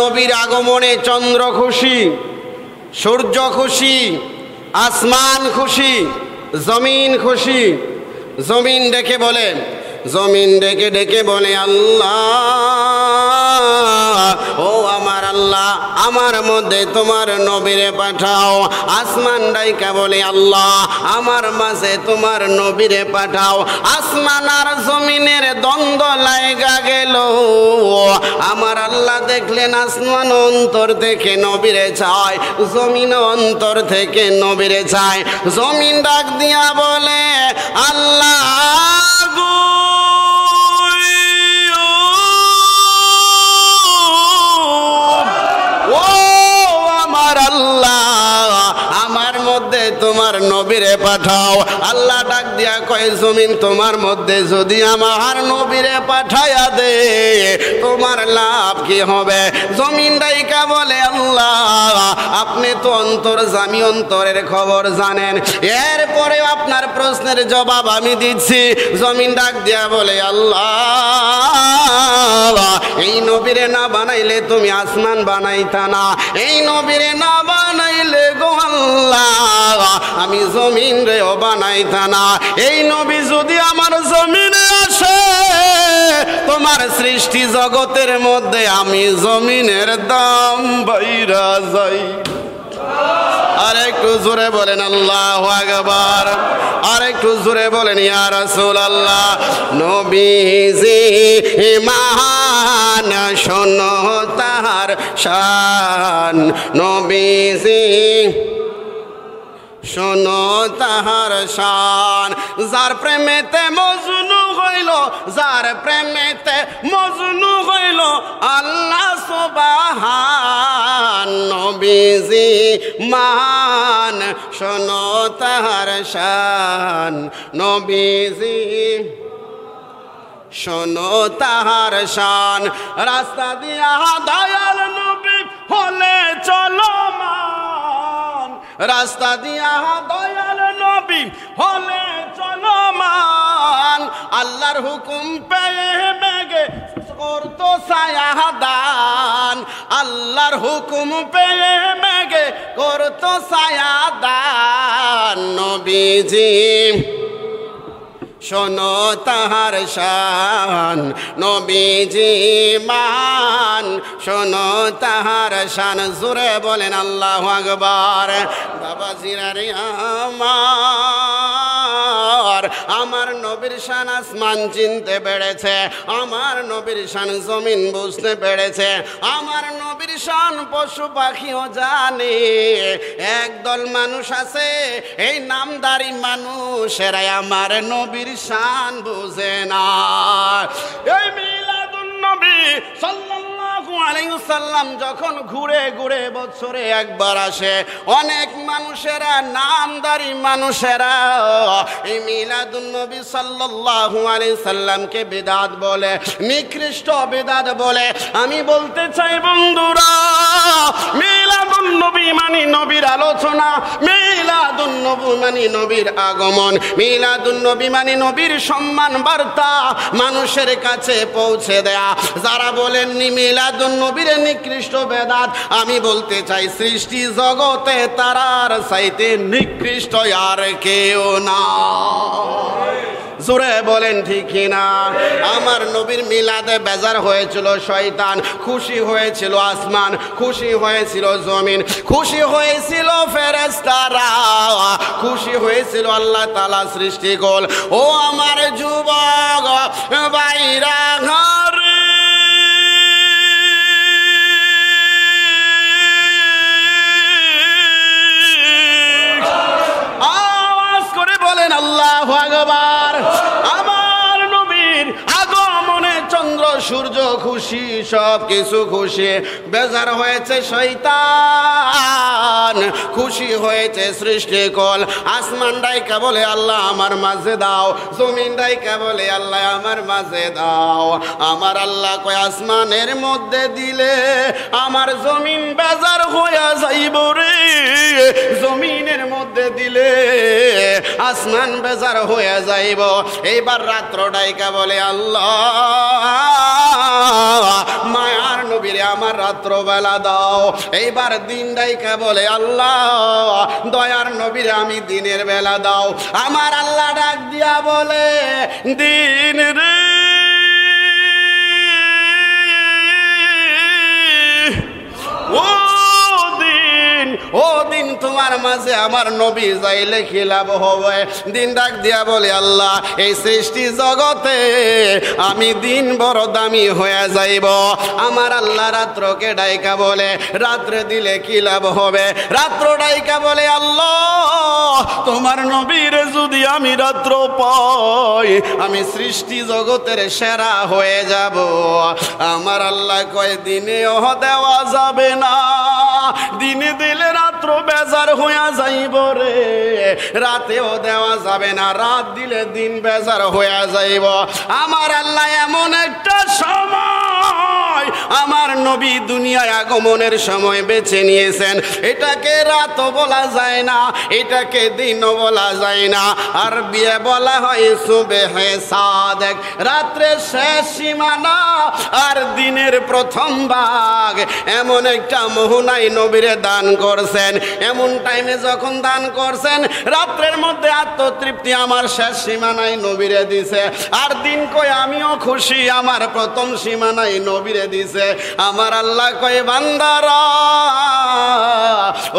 নবীর আগমনে চন্দ্র খুশি সূর্য খুশি আসমান খুশি জমিন খুশি জমিন ডেকে বলে জমিন ডেকে ডেকে বলে আল্লাহ ও আল্লাহ আমার মধ্যে তোমার নবীরে পাঠাও আসমান ডাইকা বলে আল্লাহ আমার মাঝে তোমার নবীরে পাঠাও আসমান আর জমিনের দ্বন্দ্ব লাইগা গেল আমার আল্লাহ দেখলেন আসমান অন্তর থেকে নবীরে চায় জমিন অন্তর থেকে নবীরে চায় জমিন ডাক দিয়া বলে আল্লাহ নবীর পাঠাও আল্লাহ ডাক দিয়া কয় জমিন তোমার মধ্যে যদি আমার নবীরে পাঠাইয়া দে তোমার লাভ কি হবে জমিন ডাইকা বলে আল্লাহ আপনি তো অন্তর জামি অন্তরের খবর জানেন এরপরে আপনার প্রশ্নের জবাব আমি দিচ্ছি জমিন ডাক দিয়া বলে আল্লাহ এই নবীরে না বানাইলে তুমি আসমান বানাইতা না এই নবীরে না বানাইলে গো আল্লাহ আমি জমিন ও বানাইতা এই নবী যদি আমার জমিনে আসে তোমার সৃষ্টি জগতের মধ্যে আমি জমিনের দাম বাইরা যাই আরেকটু জোরে বলেন আল্লাহ আকবার আর একটু জোরে বলেন ইয়া রাসূল আল্লাহ নবীজি মহান শোনো তাহার শান নবীজি শোনো তাহার শান যার প্রেমেতে মজনু হইল যার প্রেমেতে মজনু হইল আল্লাহ সুবাহান নবীজি মান শোনো তাহার শান নবীজি শোনো তাহার শান রাস্তা দিয়া দয়াল নবী হলে চলো মা রাস্তা দিয়া দয়াল নবী হলে চলমান আল্লাহর হুকুম পেয়ে বেগে করতো সায়া দান আল্লাহর হুকুম পেয়ে মেগে করতো সায়া দান নবীজি শোনো তাহার শান নবীজি মান শোনো তাহার শান জুরে বলেন আল্লাহ আকবর বাবা জিরারে আমার পর আমার নবীর শান আসমান চিনতে পেরেছে আমার নবীর শান জমিন বুঝতে পেরেছে আমার নবীর শান পশু পাখিও জানে একদল মানুষ আছে এই নামদারি মানুষেরাই আমার নবীর শান বুঝে না এই মিলাদুন নবী সাল্লাল্লাহু আলাইসাল্লাম যখন ঘুরে ঘুরে বছরে একবার আসে অনেক মানুষেরা নামদারি মানুষেরা এই মিলাদুলনবী সাল্লাহ সাল্লামকে বেদাত বলে নিকৃষ্ট বেদাত বলে আমি বলতে চাই বন্ধুরা মিলাদুল্ন মানি নবীর আলোচনা মিলাদুন নবী মানি নবীর আগমন মিলাদুন নবী মানি নবীর সম্মান বার্তা মানুষের কাছে পৌঁছে দেয়া যারা বলেননি মিলাদুন নবীর নিকৃষ্ট বেদাত আমি বলতে চাই সৃষ্টি জগতে তারার সাইতে নিকৃষ্ট আর কেউ না জোরে বলেন ঠিক না আমার নবীর মিলাদে বেজার হয়েছিল শয়তান খুশি হয়েছিল আসমান খুশি হয়েছিল জমিন খুশি হয়েছিল ফেরেস্তারা খুশি হয়েছিল আল্লাহ তালা সৃষ্টি গোল ও আমার যুবক বাইরা ঘর আওয়াজ করে বলেন আল্লাহ ভগবান সূর্য খুশি সব কিছু খুশি বেজার হয়েছে শৈতান খুশি হয়েছে সৃষ্টিকল আসমান ডাইকা বলে আল্লাহ আমার মাঝে দাও জমিন ডাইকা বলে আল্লাহ আমার মাঝে দাও আমার আল্লাহ কয় আসমানের মধ্যে দিলে আমার জমিন বেজার হইয়া যাইব রে জমিনের মধ্যে দিলে আসমান বেজার হয়ে যাইব এইবার রাত্র ডাইকা বলে আল্লাহ মায়ার নবীরে আমার রাত্রবেলা দাও এইবার দিন ডাইকা বলে আল্লাহ দয়ার নবীরে আমি দিনের বেলা দাও আমার আল্লাহ ডাক দিয়া বলে দিন রে Whoa! ও দিন তোমার মাঝে আমার নবী যাইলে খিলাপ হবে দিন ডাক দিয়া বলে আল্লাহ এই সৃষ্টি জগতে আমি দিন বড় দামি হয়ে যাইব আমার আল্লাহ রাত্রকে ডাইকা বলে রাত্রে দিলে কি লাভ হবে রাত্র ডাইকা বলে আল্লাহ তোমার নবীর যদি আমি রাত্র পাই আমি সৃষ্টি জগতের সেরা হয়ে যাব আমার আল্লাহ কয় দিনেও দেওয়া যাবে না দিনে দিলে খাইলে রাত্র বেজার হইয়া যাইব রে রাতেও দেওয়া যাবে না রাত দিলে দিন বেজার হইয়া যাইব আমার আল্লাহ এমন একটা সময় আমার নবী দুনিয়ায় আগমনের সময় বেছে নিয়েছেন এটাকে রাত বলা যায় না এটাকে দিন বলা যায় না আর বিয়ে বলা হয় সুবে হে সাদেক রাত্রে শেষ সীমানা আর দিনের প্রথম ভাগ এমন একটা মোহনাই নবীরে দান করছেন এমন টাইমে যখন দান করছেন রাত্রের মধ্যে আত্মতৃপ্তি আমার শেষ সীমানায় নবীরে দিছে আর দিন কই আমিও খুশি আমার প্রথম সীমানায় নবীরে দিছে দিছে আমার আল্লাহ কয়ে বান্দারা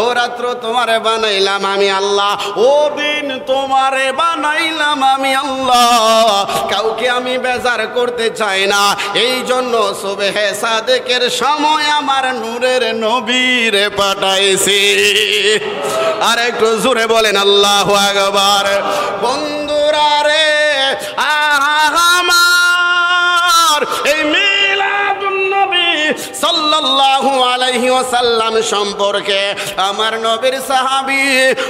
ও রাত্র তোমারে বানাইলাম আমি আল্লাহ ও দিন তোমারে বানাইলাম আমি আল্লাহ কাউকে আমি বেজার করতে চাই না এই জন্য সুবেহে সাদেকের সময় আমার নূরের নবীরে পাঠাইছি আর একটু জোরে বলেন আল্লাহ আকবার বন্ধুরা রে আহা আমার এই সাল্লাল্লাহু আলাইহি ওয়াসাল্লাম সম্পর্কে আমার নবীর সাহাবি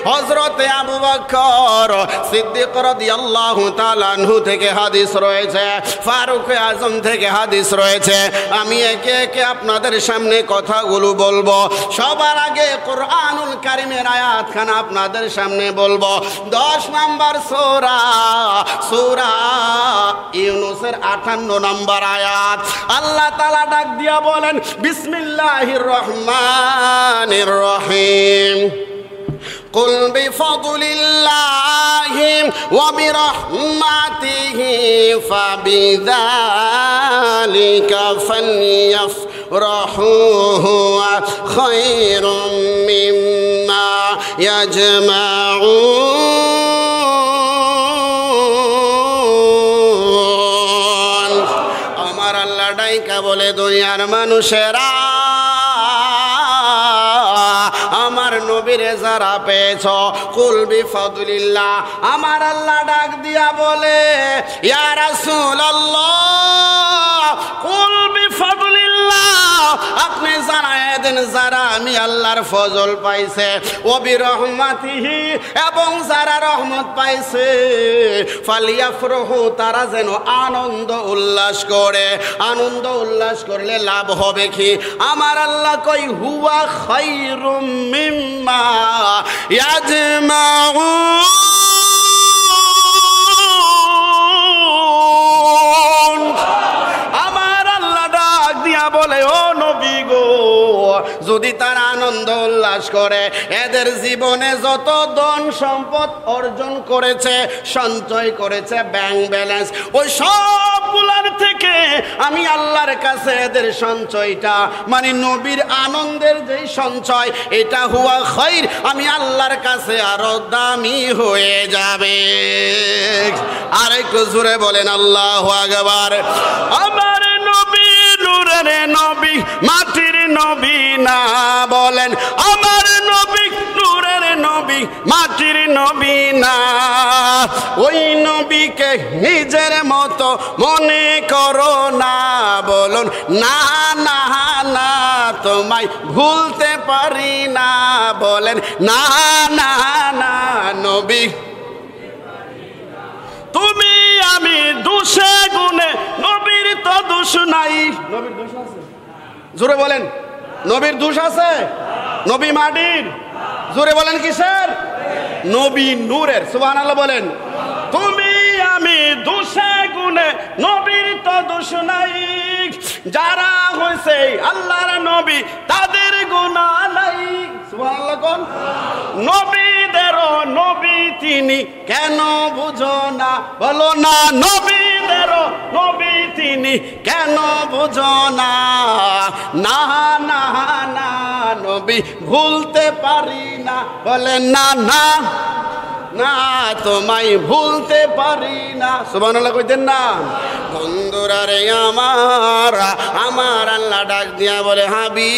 হযরতে আবু বকর সিদ্দিক রাদিয়াল্লাহু তাআলা আনহু থেকে হাদিস রয়েছে ফারুক আজম থেকে হাদিস রয়েছে আমি একে একে আপনাদের সামনে কথাগুলো বলবো সবার আগে কোরআনুল কারিমের আয়াত খান আপনাদের সামনে বলবো দশ নাম্বার সোরা সোরা ইউনুসের আঠান্ন নাম্বার আয়াত আল্লাহ তালা ডাক দিয়া বলেন بسم الله الرحمن الرحيم قل بفضل الله وبرحمته فبذلك فليفرحوا هو خير مما يجمعون দুনিয়ার মানুষেরা আমার নবীরে যারা পেয়েছ কুলবি বিফদুলিল্লাহ আমার আল্লাহ ডাক দিয়া বলে ইয়া সুল আপনি জানায় যারা আমি আল্লাহর ফজল পাইছে অবি রহমাতিহি এবং যারা রহমত পাইছে ফালিয়াফরহু তারা যেন আনন্দ উল্লাস করে আনন্দ উল্লাস করলে লাভ হবে কি আমার আল্লাহ কই হুয়া খাইরুম মিম্মা বলে ও যদি তার আনন্দ উল্লাস করে এদের জীবনে যত ধন সম্পদ অর্জন করেছে সঞ্চয় করেছে ব্যাংক ব্যালেন্স ওই সবগুলার থেকে আমি আল্লাহর কাছে এদের সঞ্চয়টা মানে নবীর আনন্দের যেই সঞ্চয় এটা হুয়া খৈর আমি আল্লাহর কাছে আরো দামি হয়ে যাবে আর জুড়ে বলেন আল্লাহ আগবার আমার নূরের নবী মাটির নবী না বলেন আমার নবী নূরের নবী মাটির নবী না ওই নবীকে নিজের মতো মনে করো না বলুন না না না তোমায় ভুলতে পারি না বলেন না না না নবী তুমি আমি দুষে গুনে নবীর তো দোষ নাই নবীর দোষ আছে জোরে বলেন নবীর দোষ আছে নবী মাটির জোরে বলেন কি স্যার নবী নূরের সুবাহ বলেন তুমি আমি দোষে গুনে নবীর তো দোষ নাই যারা হয়েছে আল্লাহর নবী তাদের গুণা নাই নবী তিনি কেন বুঝো না বলো না নবী নবীদের নবী তিনি কেন বুঝো না না না না নবী ভুলতে পারি না বলেন না না না তোমায় ভুলতে পারি না আল্লাহ কইতেন না বন্ধুরা রে আমার আমার আল্লাহ ডাক দিয়া বলে হাবি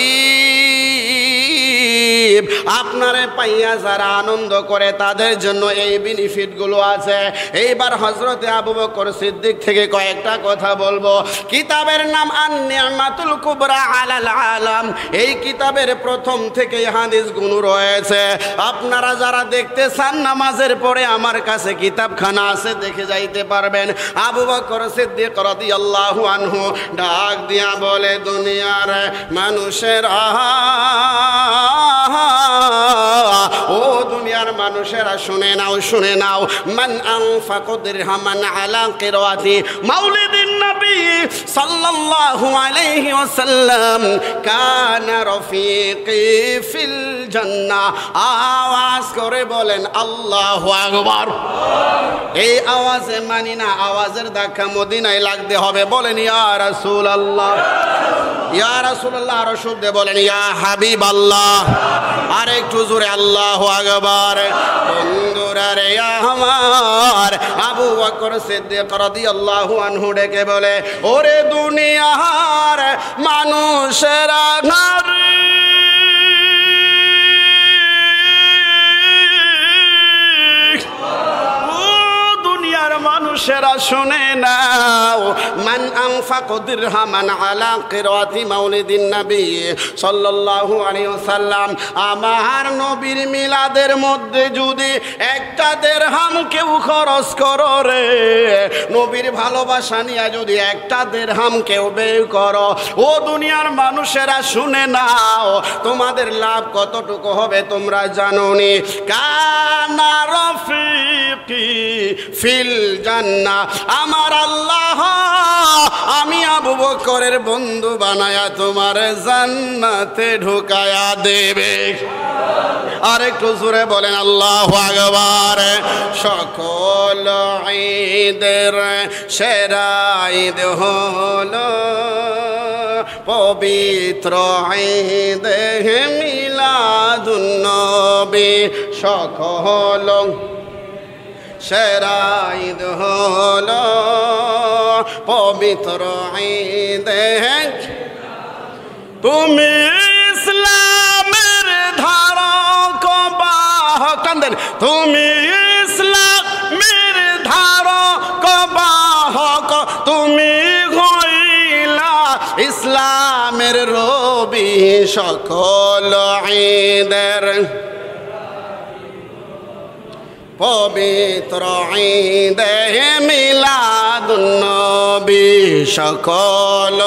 বিনিফিট আপনারে পাইয়া যারা আনন্দ করে তাদের জন্য এই বিনিফিটগুলো আছে এইবার হজরতে আবু বকর সিদ্দিক থেকে কয়েকটা কথা বলবো কিতাবের নাম আন্নিয়ামাতুল কুবরা আলাল আলাম এই কিতাবের প্রথম থেকে হাদিসগুলো রয়েছে আপনারা যারা দেখতে চান নামাজের পরে আমার কাছে কিতাবখানা আছে দেখে যাইতে পারবেন আবু বকর সিদ্দিক রদি আল্লাহ আনহু ডাক দিয়া বলে দুনিয়ার মানুষের আহা মানুষেরা শুনে নাও শুনে নাও মান আনফাকু দিরহামান আলা কিরাতি মাউলিদিন সাল্লাল্লাহু আলাইহি ওয়াসাল্লাম কানা রফিকি ফিল জান্নাহ আওয়াজ করে বলেন আল্লাহু আকবার এই আওয়াজে মানি না আওয়াজের ধাক্কা মদিনায় লাগতে হবে বলেন ইয়া রাসূলুল্লাহ ইয়া রাসূলুল্লাহ আর শব্দে বলেন ইয়া হাবিব আল্লাহ আর একটু জোরে আল্লাহু আকবার বন্ধুরারে আমার আবু বকর সিদ্দিক রাদিয়াল্লাহু আনহু ডেকে বলে ওরে দুনিয়ার মানুষেরা নারী মানুষেরা শুনে নাও মান আনফাকু দিরহামান আলা কিরাতি মাউলিদিন নবী সাল্লাল্লাহু আলাইহি ওয়াসাল্লাম আমার নবীর মিলাদের মধ্যে যদি একটা দেরহাম কেউ খরচ করো রে নবীর ভালোবাসা নিয়ে যদি একটা দেরহাম কেউ ব্যয় করো ও দুনিয়ার মানুষেরা শুনে নাও তোমাদের লাভ কতটুকু হবে তোমরা জানো নি কানা রফিকি ফিল জান করবেন না আমার আল্লাহ আমি আবু বকরের বন্ধু বানায়া তোমার জান্নাতে ঢুকায়া দেবে আরে একটু বলেন আল্লাহ আগবার সকল ঈদের সেরা ঈদ হলো পবিত্র মিলা মিলাদুন্নবী সকল সেরা ঈদ হল পবিত্র ঈদ তুমি ইসলামের ধারক কান্দেন তুমি ইসলামের ধারক বাহক তুমি হইলা ইসলামের রবি সকল ঈদের পবিত্র ঈদে মিলাদুন্নবী সকল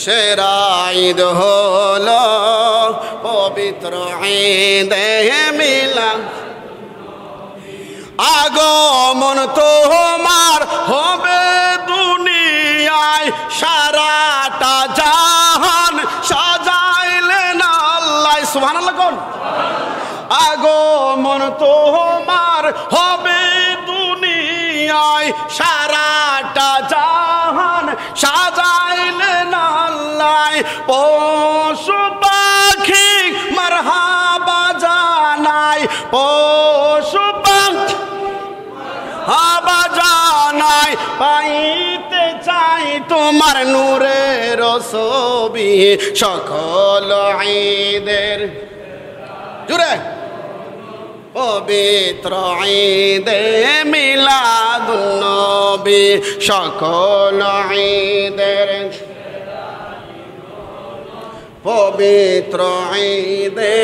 সেরা হল পবিত্র দেহে মিলা আগমন তো তোমার হবে দুনিয়ায় সারাটা জাহান সাজাইলেন আল্লাহ পশু পাখি মারহাবা জানাই পশু পাখি হাবা জানাই পাইতে চাই তোমার নূরের ছবি সকল ঈদের জুড়ে পবিত্র ঈদে মিলাদ নবী সকল ঈদের পবিত্র ঈদে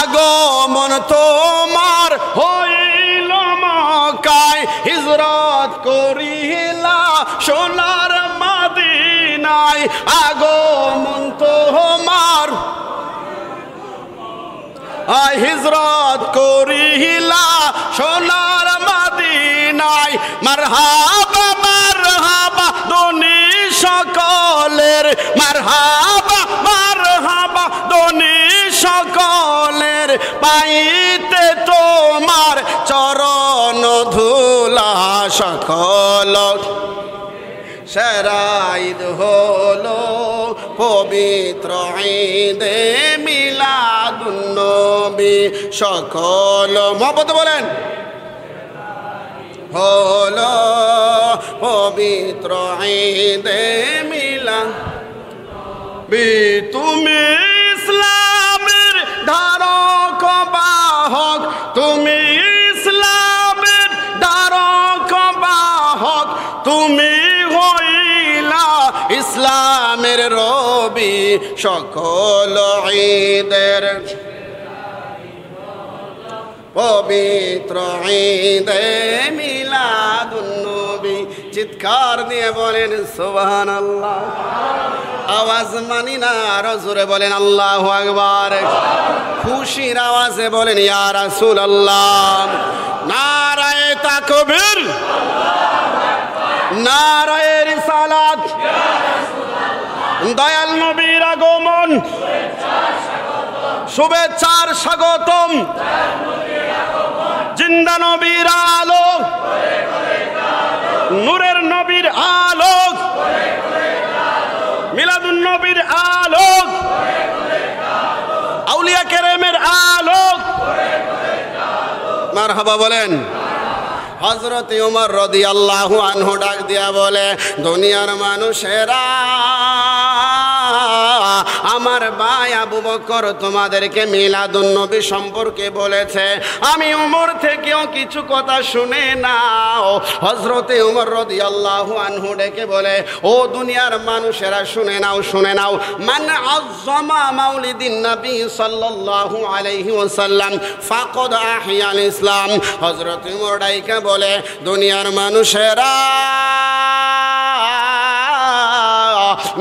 আগমন তোমার হইল মকায় হিজরত করিলা সোনার মাদিনায় আগমন তোমার হিজরত করিলা সোনার মাদিনায় মারহাবা মারহাবা দুনি সকলের মারহাবা মারহাবা দুনি সকলের পাইতে তোমার চরণ ধুলা সকল সেরাইদ হলো পবিত্র ঈদে মিলাদুন্নবী সকল মহবত বলেন হলো পবিত্র ঈদে মিলা বি তুমি ইসলামের ধারক বাহক তুমি ইসলামের রবি সকল ঈদের পবিত্র ঈদে মিলাদুন্নবী চিৎকার নিয়ে বলেন সুবহান আল্লাহ আওয়াজ মানি না আরো জোরে বলেন আল্লাহ আকবার খুশির আওয়াজে বলেন ইয়া রাসূল আল্লাহ নারায়ে তাকবীর নারায়ে রিসালাত দয়াল নবীর আগমন শুভেচ্ছার স্বাগতম জিন্দা নবীর আলো নূরের নবীর আলোক মিলাদুন নবীর আলোক আউলিয়া কেরেমের আলোক মার হাবা বলেন হজরত উমর রদি আল্লাহ আনহু ডাক দিয়া বলে দুনিয়ার মানুষেরা আমার ভাই আবু বকর তোমাদেরকে নবী সম্পর্কে বলেছে আমি উমর থেকেও কিছু কথা শুনে নাও হজরতে উমর রদি আল্লাহ আনহু ডেকে বলে ও দুনিয়ার মানুষেরা শুনে নাও শুনে নাও মান আজমা মাউলিদিন নবী সাল্লাল্লাহু আলাইহি ওয়াসাল্লাম ফাকদ আহিয়াল ইসলাম হজরত উমর ডাইকা বলে দুনিয়ার মানুষেরা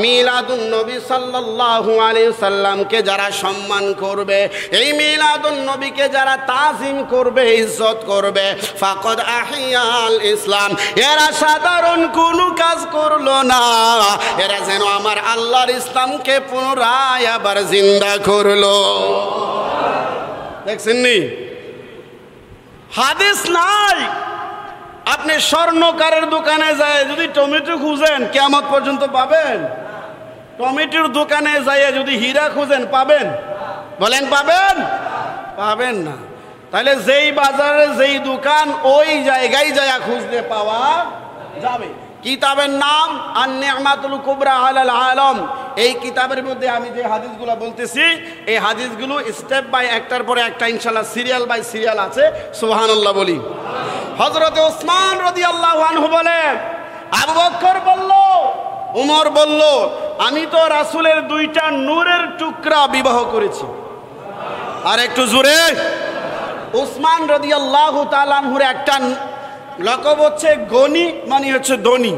মিলাদুন নবী সাল্লাল্লাহু আলাইহি সাল্লামকে যারা সম্মান করবে এই মিলাদুল নবীকে যারা তাজিম করবে ইজ্জত করবে ফাকাদ আহিয়াল ইসলাম এরা সাধারণ কোনো কাজ করলো না এরা যেন আমার আল্লাহর ইসলামকে পুনরায় আবার জিন্দা করলো দেখছেন নি হাদিস নাই আপনি স্বর্ণকারের দোকানে যায় যদি টমেটো খুঁজেন কেমন পর্যন্ত পাবেন টমেটোর দোকানে যাইয়ে যদি হীরা খুঁজেন পাবেন বলেন পাবেন পাবেন না তাহলে যেই বাজারে যেই দোকান ওই জায়গায় যায় খুঁজতে পাওয়া যাবে কিতাবের নাম আন্নেমাতুল কুবরা আল আলম এই কিতাবের মধ্যে আমি যে হাদিসগুলো বলতেছি এই হাদিসগুলো স্টেপ বাই একটার পরে একটা ইনশাল্লাহ সিরিয়াল বাই সিরিয়াল আছে সোহানুল্লাহ বলি হজরত ওসমান রদি আল্লাহ আনহু বলে আবু বক্কর বলল উমর বলল আমি তো রাসুলের দুইটা নূরের টুকরা বিবাহ করেছি আর একটু জোরে উসমান রদি আল্লাহ তালানহুর একটা লকব হচ্ছে গনি মানে হচ্ছে ধনী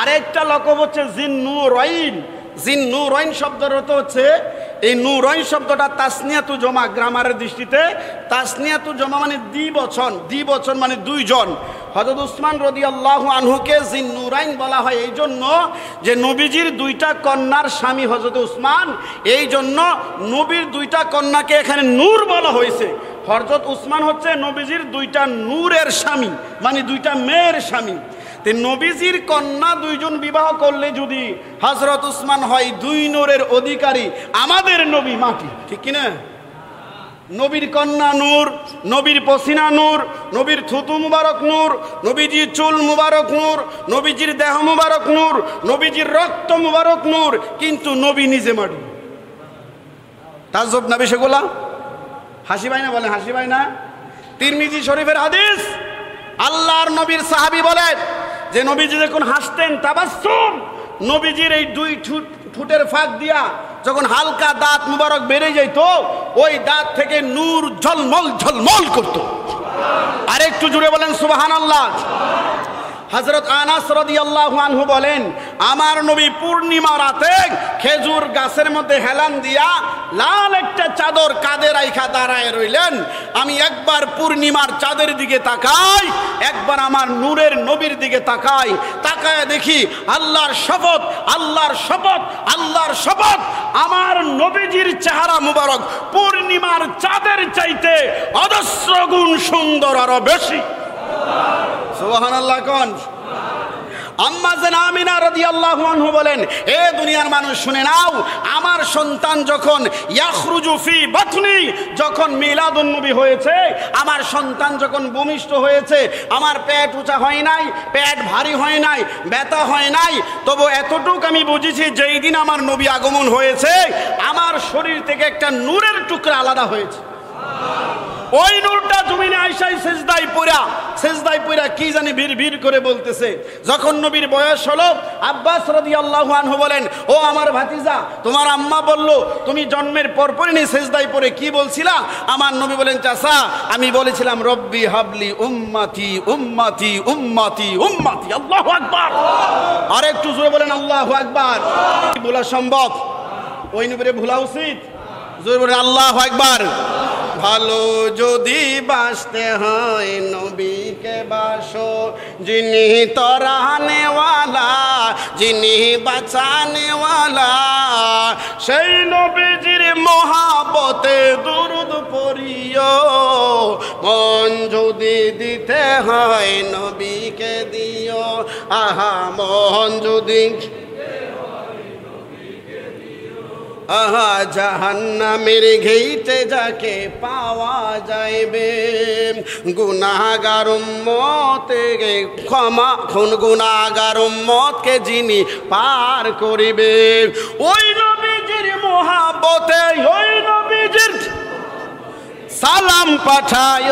আরেকটা লকব হচ্ছে জিন্নু রইন জিন্নু রইন শব্দটা হচ্ছে এই নু রইন শব্দটা তাসনিয়াতু জমা গ্রামারের দৃষ্টিতে তাসনিয়াতু জমা মানে দ্বিবচন দ্বিবচন মানে দুইজন হজরত উসমান রদি আল্লাহ আনহুকে নুরাইন বলা হয় এই জন্য যে নবীজির দুইটা কন্যার স্বামী হজরত উসমান এই জন্য নবীর দুইটা কন্যাকে এখানে নূর বলা হয়েছে হরজত উসমান হচ্ছে নবীজির দুইটা নূরের স্বামী মানে দুইটা মেয়ের স্বামী তে নবীজির কন্যা দুইজন বিবাহ করলে যদি হজরত উসমান হয় দুই নূরের অধিকারী আমাদের নবী মাটি ঠিক কিনা নবীর কন্যা নূর নবীর পসিনা নূর নবীর থুতু মুবারক নূর নবীজির চুল মুবারক নূর নবীজির দেহ মুবারক নূর নবীজির রক্ত মুবারক নূর কিন্তু নবী নিজে মাটি তাজব না সেগুলা হাসি ভাই না বলে হাসি ভাই না তিরমিজি শরীফের হাদিস আল্লাহর নবীর সাহাবি বলেন যে নবীজি যখন হাসতেন তাবাস্তুম নবীজির এই দুই ঠুট ঠুটের ফাঁক দিয়া যখন হালকা দাঁত মুবারক বেড়ে যেত ওই দাঁত থেকে নূর ঝলমল ঝলমল করত আর একটু জুড়ে বলেন সুবাহান আল্লাহ হজরত আনাস রদিয়াল্লাহু আনহু বলেন আমার নবী পূর্ণিমা রাতে খেজুর গাছের মধ্যে হেলান দিয়া লাল একটা চাদর কাঁধে রাইখা দাঁড়ায় রইলেন আমি একবার পূর্ণিমার চাঁদের দিকে তাকাই একবার আমার নূরের নবীর দিকে তাকাই তাকায় দেখি আল্লাহর শপথ আল্লাহর শপথ আল্লাহর শপথ আমার নবীজির চেহারা মুবারক পূর্ণিমার চাঁদের চাইতে অদস্র গুণ সুন্দর আরো বেশি সোহান আল্লাহ কন আমিনা রাদিয়াল্লাহু আনহু বলেন এ দুনিয়ার মানুষ শুনে নাও আমার সন্তান যখন ইয়াখরুজু ফি যখন মিলাদুন হয়েছে আমার সন্তান যখন ভূমিষ্ঠ হয়েছে আমার পেট উঁচা হয় নাই পেট ভারী হয় নাই ব্যথা হয় নাই তবু এতটুক আমি বুঝেছি যেই দিন আমার নবী আগমন হয়েছে আমার শরীর থেকে একটা নূরের টুকরা আলাদা হয়েছে ওই নূরটা জমিনে আইসাই সেজদাই পুরা সেজদাই পুরা কি জানি ভিড় ভিড় করে বলতেছে যখন নবীর বয়স হলো আব্বাস রদি আল্লাহ আনহু বলেন ও আমার ভাতিজা তোমার আম্মা বলল তুমি জন্মের পরপরই নি সেজদাই পরে কি বলছিলা আমার নবী বলেন চাচা আমি বলেছিলাম রব্বি হাবলি উম্মাতি উম্মাতি উম্মাতি উম্মাতি আল্লাহ আকবার আর একটু জোরে বলেন আল্লাহ আকবার বলা সম্ভব ওই নবীরে ভুলা উচিত জোরে বলেন আল্লাহ আকবার ভালো যদি বাঁচতে হয় নবীকে বাসো যিনি তরানেওয়ালা যিনি বাঁচানেওয়ালা সেই নবীজির মহাবতে দুরুদ পড়িও মন যদি দিতে হয় নবীকে দিও আহা মন যদি আহা জাহান্নামের ঘেইতে যাকে পাওয়া যাইবে গুনাগার মতে ক্ষমা খুন গুনাগার মতকে যিনি পার করিবে ওই নবীজির মহাবতে ওই নবীজির সালাম পাঠায়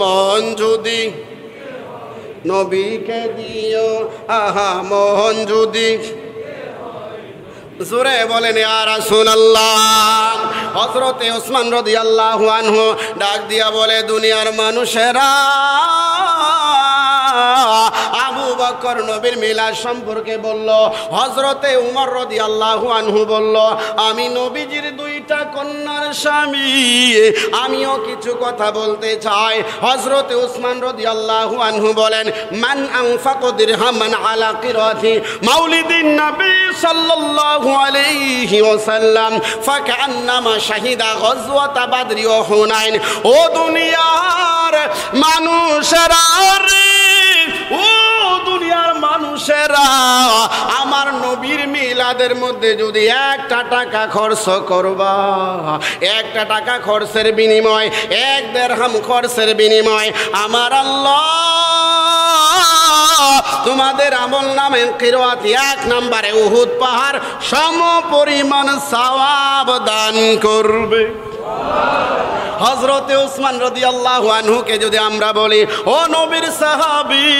মন যদি নবীকে দিও আহা মোহন যদি জোরে বলেন আল্লাহ হজরতে ওসমান রদি আল্লাহ ডাক দিয়া বলে দুনিয়ার মানুষেরা বকর নবীর মিলাদ সম্পর্কে বলল হজরতে উমর রদি আল্লাহ আনহু বলল আমি নবীজির দুইটা কন্যার স্বামী আমিও কিছু কথা বলতে চাই হজরতে উসমান রদি আল্লাহ আনহু বলেন মান আংফাকদির হামান আলা কিরথি মাউলিদিন নবী সাল্লাল্লাহু আলাইহি ওয়াসাল্লাম ফাকান্নামা শাহিদা গজওয়াত বাদরি ও হুনাইন ও দুনিয়ার আরে ও দুনিয়ার মানুষেরা আমার নবীর মিলাদের মধ্যে যদি একটা টাকা খরচ করবা একটা টাকা খরচের বিনিময় এক দেড় হাম খরচের বিনিময় আমার আল্লাহ তোমাদের আমল নামে কিরোয়াতি এক নাম্বারে উহুদ পাহাড় সম পরিমাণ সওয়াব দান করবে হজরতে উসমান রদি আল্লাহ আনহুকে যদি আমরা বলি ও নবীর সাহাবি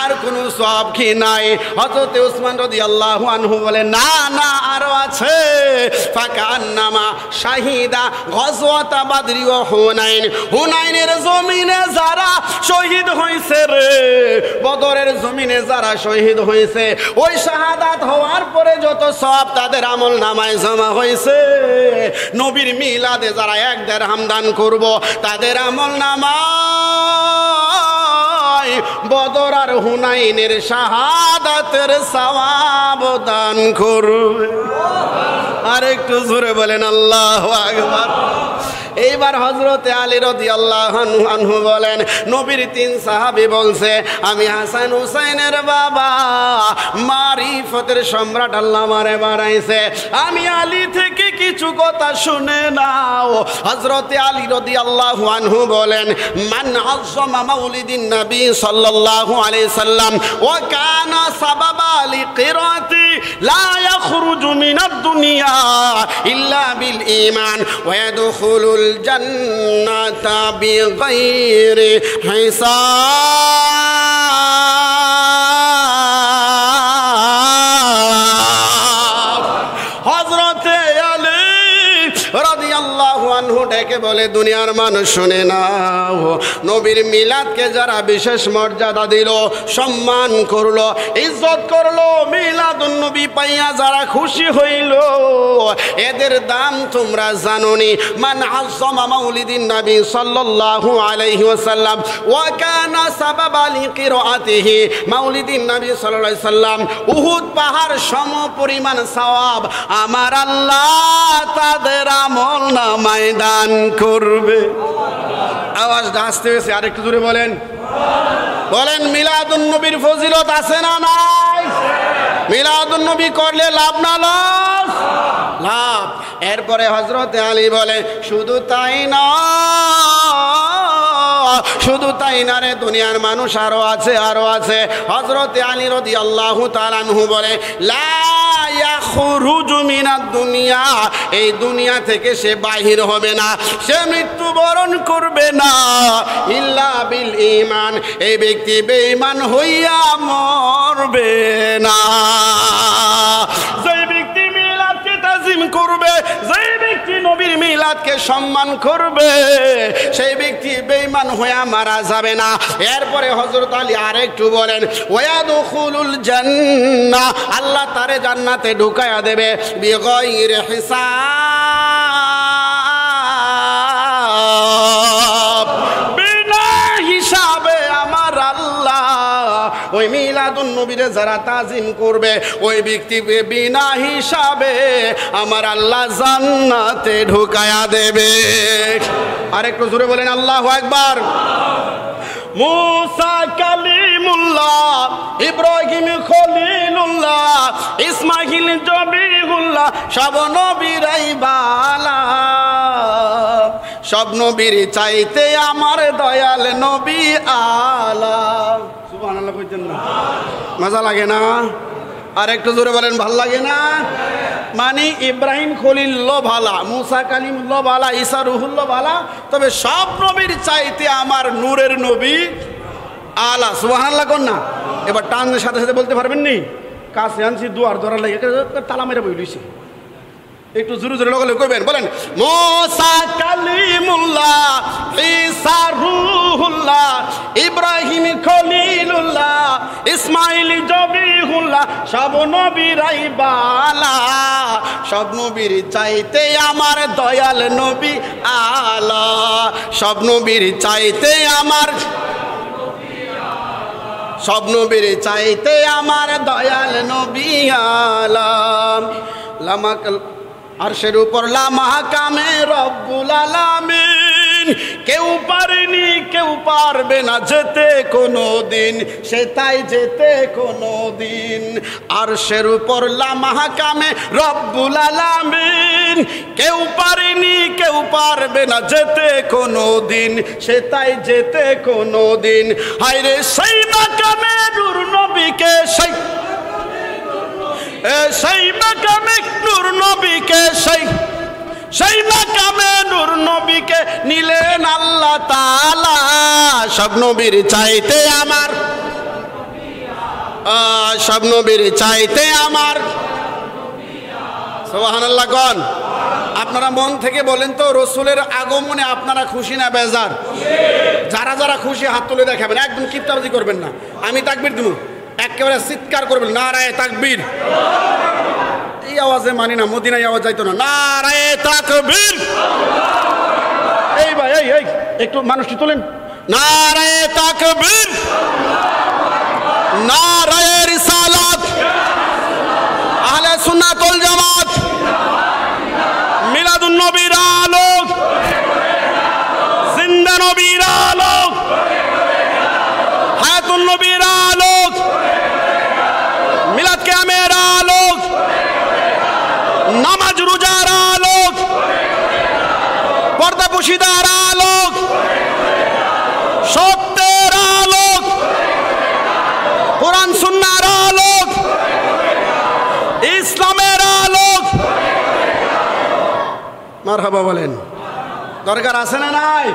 আর কোনো সব নাই হজরতে উসমান রদি আল্লাহ আনহু বলে না না আরো আছে ফাকান্নামা শাহিদা গজওয়াতা বাদরি ও হুনাইন হুনাইনের জমিনে যারা শহীদ হয়েছে রে বদরের জমিনে যারা শহীদ হয়েছে ওই শাহাদাত হওয়ার পরে যত সব তাদের আমল নামায় জমা হয়েছে নবীর মিলাদে যারা এক দেড় দান করব তাদের আমল নামা হয় বদর আর হুনাইনের শাহাদাতের সওয়াব দান করবে আর একটু জোরে বলেন আল্লাহ আকবার এইবার হজরতে আলী রদি আল্লাহ আনহু বলেন নবীর তিন সাহাবি বলছে আমি হাসান হুসাইনের বাবা মারিফতের সম্রাট আল্লাহ মারে বাড়াইছে আমি আলী থেকে কিছু কথা শুনে নাও হজরতে আলী রদি আল্লাহ আনহু বলেন মান আজমা মাউলিদিন নবী صلى الله عليه وسلم وكان سببا لقراءتي لا يخرج من الدنيا إلا بالإيمان ويدخل الجنة بغير حساب অনেকে বলে দুনিয়ার মানুষ শুনে না নবীর মিলাদকে যারা বিশেষ মর্যাদা দিল সম্মান করলো ইজ্জত করলো মিলাদ নবী পাইয়া যারা খুশি হইল এদের দাম তোমরা জাননি মান আজমা মাউলিদিন নবী সাল্লাল্লাহু আলাইহি ওয়াসাল্লাম ওয়া কানা সাবাব আলী লিকিরাআতিহি মাউলিদিন নবী সাল্লাল্লাহু আলাইহি ওয়াসাল্লাম উহুদ পাহাড় সম পরিমাণ সওয়াব আমার আল্লাহ তাদের আমল না ময়দান দান করবে আওয়াজটা আসতে হয়েছে আরেকটু দূরে বলেন বলেন মিলাদুন নবীর ফজিলত আছে না নাই মিলাদুন নবী করলে লাভ না লস লাভ এরপরে হজরত আলী বলে শুধু তাই না শুধু তাই না রে দুনিয়ার মানুষ আরো আছে আরো আছে হজরত আলী রদি আল্লাহ তালানহু বলে লা দুনিয়া এই দুনিয়া থেকে সে বাহির হবে না সে মৃত্যুবরণ করবে না ইল্লা বিল ইমান এই ব্যক্তি বেঈমান হইয়া মরবে না যে ব্যক্তি মিলাদকে তাজিম করবে যে নবীর মিলাদকে সম্মান করবে সেই ব্যক্তি বেইমান হইয়া মারা যাবে না এরপরে হজরত আলী আরেকটু বলেন ওয়াদু খুলুল জান্না আল্লাহ তারে জান্নাতে ঢুকাইয়া দেবে বিগয়ের হিসাব মিলাদুন নবীরে যারা তাজিম করবে ওই ব্যক্তি বিনা হিসাবে আমার আল্লাহ জান্নাতে ঢুকায়া দেবে আরেকটু জোরে বলেন আল্লাহ একবার মুসা কালিমুল্লাহ ইব্রাহিম খলিলুল্লাহ জবিহুল্লাহ সব নবীরাই বালা সব নবীর চাইতে আমার দয়াল নবী আলা মজা লাগে না আর একটু জোরে বলেন ভাল লাগে না মানে ইব্রাহিম ল ভালা মুসা কালিম ল ভালা রুহুল রুহুল্ল ভালা তবে সব নবীর চাইতে আমার নূরের নবী আলা সুবাহান্লা কর না এবার টান সাথে সাথে বলতে পারবেন নি কাছে আনছি দুয়ার ধরা লাগে তালা মেরে বই লইছে একটু জোরে জোরে লগালে কইবেন বলেন মোসা কালিমুল্লাহ ঈসা রুহুল্লাহ ইব্রাহিম খলিলুল্লাহ ইসমাইল জবিহুল্লাহ সব নবীরাই বালা সব নবীর চাইতে আমার দয়াল নবী আলা সব নবীর চাইতে আমার সব নবীর চাইতে আমার দয়াল নবী আলা লামাকাল আর উপর লা মাহাকামে রব্বুল আলামিন কেউ পারেনি কেউ পারবে না যেতে কোনো দিন সে তাই যেতে কোনো দিন আরশের উপর লা মাহাকামে রব্বুল আলামিন কেউ পারেনি কেউ পারবে না যেতে কোনো দিন সে তাই যেতে কোনো দিন হায়রে সেই মাকামে নূর নবীকে সেই সেই মাকামে নূর নবীকে সেই সেই মাকামে নূর নবীকে নিলেন আল্লাহ তাআলা সব নবীর চাইতে আমার সব নবীর চাইতে আমার সোহানাল্লাহ গন আপনারা মন থেকে বলেন তো রসুলের আগমনে আপনারা খুশি না বেজার যারা যারা খুশি হাত তুলে দেখাবেন একদম কিপ্তাবাজি করবেন না আমি তাকবির দিব একেবারে চিৎকার করবে না রায় তাকবীর এই আওয়াজে মানি না মদিনায় আওয়াজ যাইতো না না রায় তাকবীর এই ভাই এই এই একটু মানুষটি তোলেন না রায় তাকবীর না রায় রিসালাত আহলে সুন্নাতুল জামাত খুশিদার আলোক সত্যের আলোক কোরআন সুন্নার আলোক ইসলামের আলোক মারহাবা বলেন দরকার আছে না নাই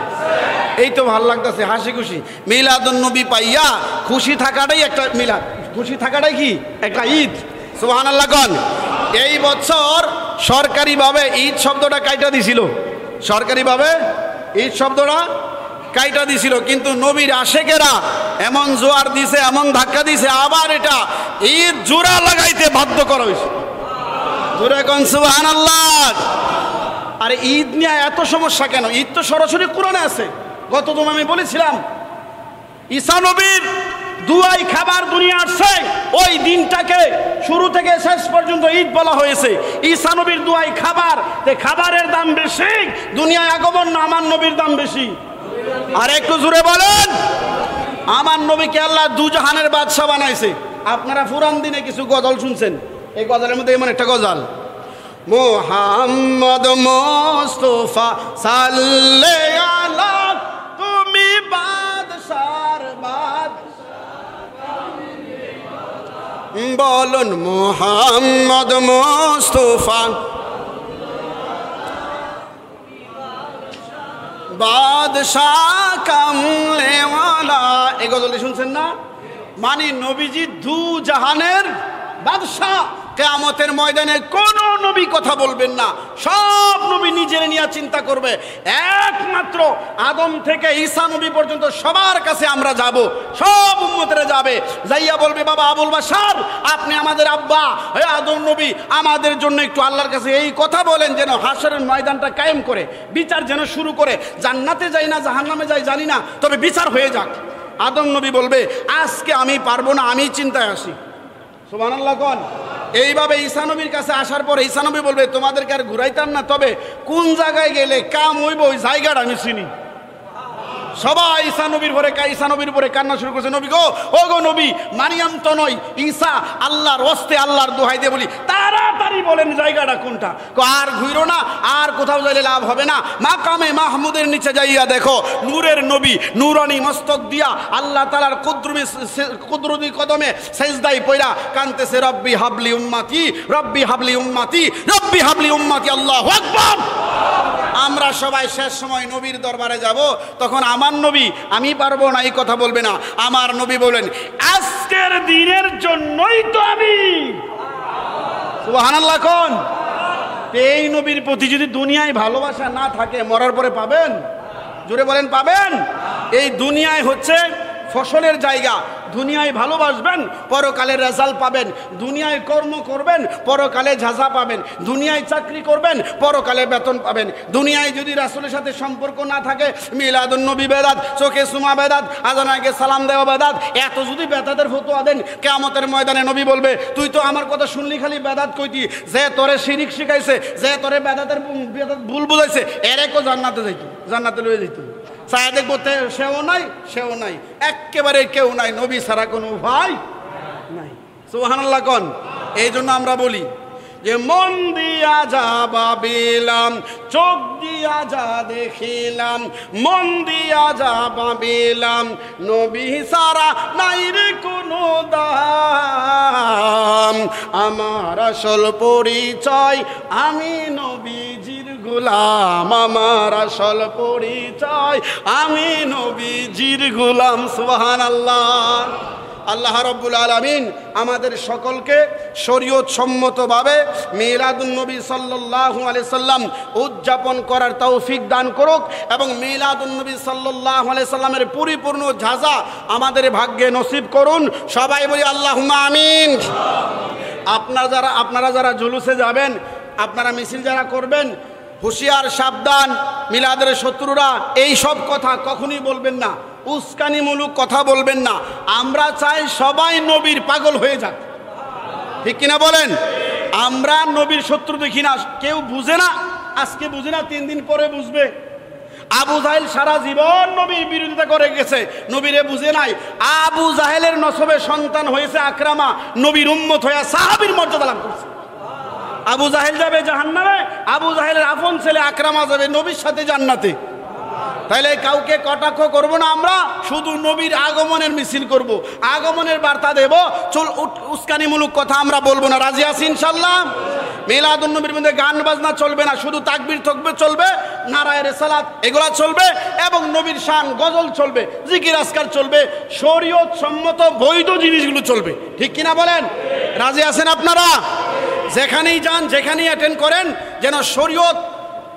এই তো ভাল লাগতেছে হাসি খুশি মিলাদ নবী পাইয়া খুশি থাকাটাই একটা মিলাদ খুশি থাকাটাই কি একটা ঈদ সুবাহ আল্লাহ এই বছর সরকারিভাবে ঈদ শব্দটা কাইটা দিছিল সরকারিভাবে ঈদ শব্দটা কাইটা দিছিল কিন্তু নবীর আশেকেরা এমন জোয়ার দিছে এমন ধাক্কা দিছে আবার এটা ঈদ জোড়া লাগাইতে বাধ্য করা হয়েছে জোরা কন সুহান আল্লাহ আর ঈদ নিয়ে এত সমস্যা কেন ঈদ তো সরাসরি কোরআনে আছে গত তুমি আমি বলেছিলাম ঈসা নবীর দুয়াই খাবার দুনিয়া আসছে ওই দিনটাকে শুরু থেকে শেষ পর্যন্ত ঈদ বলা হয়েছে ঈসা নবীর দুয়াই খাবার খাবারের দাম বেশি দুনিয়ায় আগমন না আমার নবীর দাম বেশি আর একটু জুড়ে বলেন আমার নবীকে আল্লাহ দুজাহানের বাদশাহ বানাইছে আপনারা পুরান দিনে কিছু গজল শুনছেন এই গজলের মধ্যে এমন একটা গজল মোহাম্মদ মোস্তফা সাল্লে আলা বলুন মোহাম্মদ মোস্তফা বাদশাহ শুনছেন না মানে নবীজি দু জাহানের বাদশাহ কেয়ামতের ময়দানে কোন নবী কথা বলবেন না সব নবী নিজের নিয়ে চিন্তা করবে একমাত্র আদম থেকে ঈসা নবী পর্যন্ত সবার কাছে আমরা যাব সব উন্মতের যাবে যাইয়া বলবে বাবা আবুল বাসার আপনি আমাদের আব্বা হে আদম নবী আমাদের জন্য একটু আল্লাহর কাছে এই কথা বলেন যেন হাসরের ময়দানটা কায়েম করে বিচার যেন শুরু করে জান্নাতে যাই না জাহান্নামে যাই জানি না তবে বিচার হয়ে যাক আদম নবী বলবে আজকে আমি পারবো না আমি চিন্তায় আসি আল্লাহ কন এইভাবে ঈসানবীর কাছে আসার পরে ঈসানবী বলবে তোমাদেরকে আর ঘুরাইতাম না তবে কোন জায়গায় গেলে কাম হইব ওই জায়গাটা আমি চিনি সবাই ঈসা নবীর পরে ঈসা নবীর পরে কান্না শুরু করছে নবী গো ও গো নবী মারিয়াম তো নয় ঈসা আল্লাহর ওস্তে আল্লাহর দোহাই দিয়ে বলি তাড়াতাড়ি বলেন জায়গাটা কোনটা আর ঘুরো না আর কোথাও যাইলে লাভ হবে না মা কামে মাহমুদের নিচে যাইয়া দেখো নূরের নবী নূরানি মস্তক দিয়া আল্লাহ তালার কুদ্রুমি কুদ্রুদি কদমে সেজদাই পয়রা কানতেছে রব্বি হাবলি উম্মাতি রব্বি হাবলি উম্মাতি রব্বি হাবলি উম্মাতি আল্লাহ আকবার আমরা সবাই শেষ সময় নবীর দরবারে যাব তখন আমার নবী আমি পারবো না এই কথা বলবে না আমার নবী বলেন আজকের দিনের জন্যই তো আমি সুবহানাল্লাহ কোন এই নবীর প্রতি যদি দুনিয়ায় ভালোবাসা না থাকে মরার পরে পাবেন জোরে বলেন পাবেন এই দুনিয়ায় হচ্ছে ফসলের জায়গা দুনিয়ায় ভালোবাসবেন পরকালে রেজাল পাবেন দুনিয়ায় কর্ম করবেন পরকালে ঝাঁঝা পাবেন দুনিয়ায় চাকরি করবেন পরকালে বেতন পাবেন দুনিয়ায় যদি রাসুলের সাথে সম্পর্ক না থাকে মিলাদুন্নবী বেদাত চোখে সুমা বেদাত আজানাকে সালাম দেওয়া বেদাত এত যদি বেদাতের ফতোয়া দেন কেমতের ময়দানে নবী বলবে তুই তো আমার কথা শুনলি খালি বেদাত কইতি যে তোরে শিরিক শিখাইছে যে তোরে বেদাতের বেদাত ভুল বুঝাইছে এর একও জান্নাতে যাইত জান্নাতে লয়ে যেত চায়া দেখবো সেও নাই সেও নাই একেবারে কেউ নাই নবী ছাড়া কোনো ভাই নাই সুহানাল্লাহ কন এই জন্য আমরা বলি যে মন দিয়া যা বাবিলাম চোখ দিয়া যা দেখিলাম মন দিয়া যা বাবিলাম নবী সারা নাই রে কোনো দাম আমার আসল পরিচয় আমি নবীজি গুলাম আমার আসল পরিচয় আমি নবীজির গুলাম সুবাহান আল্লাহ আল্লাহ রব্বুল আলমিন আমাদের সকলকে শরীয়ত সম্মতভাবে মিলাদুলনবী সাল্লাহ আলি সাল্লাম উদযাপন করার তৌফিক দান করুক এবং মিলাদুলনবী সাল্লাহ আলি সাল্লামের পরিপূর্ণ ঝাঁঝা আমাদের ভাগ্যে নসিব করুন সবাই বলি আল্লাহ আমিন আপনারা যারা আপনারা যারা জুলুসে যাবেন আপনারা মিছিল যারা করবেন হুশিয়ার সাবধান মিলাদের শত্রুরা এই সব কথা কখনই বলবেন না উস্কানিমূলক কথা বলবেন না আমরা চাই সবাই নবীর পাগল হয়ে যাক ঠিক কিনা বলেন আমরা নবীর শত্রু দেখি না কেউ বুঝে না আজকে বুঝে না তিন দিন পরে বুঝবে আবু জাহেল সারা জীবন নবীর বিরোধিতা করে গেছে নবীরে বুঝে নাই আবু জাহেলের নসবে সন্তান হয়েছে আক্রামা নবীর উন্মত হয়ে সাহাবির মর্যাদা লাভ করছে আবু জাহেল যাবে জাহান্নামে আবু জাহেলের আফন ছেলে আক্রামা যাবে নবীর সাথে জান্নাতে তাইলে কাউকে কটাক্ষ করব না আমরা শুধু নবীর আগমনের মিছিল করব। আগমনের বার্তা দেব চল উস্কানিমূলক কথা আমরা বলবো না রাজি আসি ইনশাল্লাহ মেলাদুল নবীর মধ্যে গান বাজনা চলবে না শুধু তাকবির থাকবে চলবে নারায়ের সালাদ এগুলা চলবে এবং নবীর শান গজল চলবে জিকির আসকার চলবে শরীয়ত সম্মত বৈধ জিনিসগুলো চলবে ঠিক কিনা বলেন রাজি আছেন আপনারা যেখানেই যান যেখানেই অ্যাটেন্ড করেন যেন শরীয়ত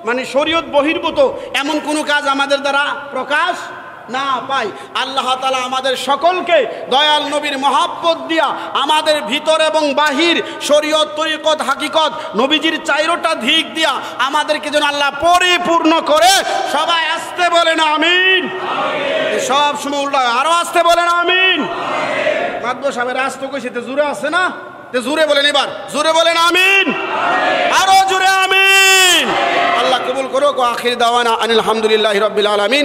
মানে শরীয়ত বহির্ভূত এমন কোনো কাজ আমাদের দ্বারা প্রকাশ না পাই আল্লাহ তালা আমাদের সকলকে দয়াল নবীর মহাব্বত দিয়া আমাদের ভিতর এবং বাহির শরীয়ত তৈরিকত হাকিকত নবীজির চাইরোটা ধিক দিয়া আমাদেরকে যেন আল্লাহ পরিপূর্ণ করে সবাই আসতে বলেন আমিন সব সময় উল্টা আরও আসতে বলেন আমিন মাদ্র সাহেবের আসতে কইসিতে জুড়ে আছে না জুরে বলেন এবার জুরে বলেন আমিন আরো জুরে আমিন আল্লাহ কবুল করো আখির দাওয়ানা আনিল আলহামদুলিল্লাহ রবিল আলমিন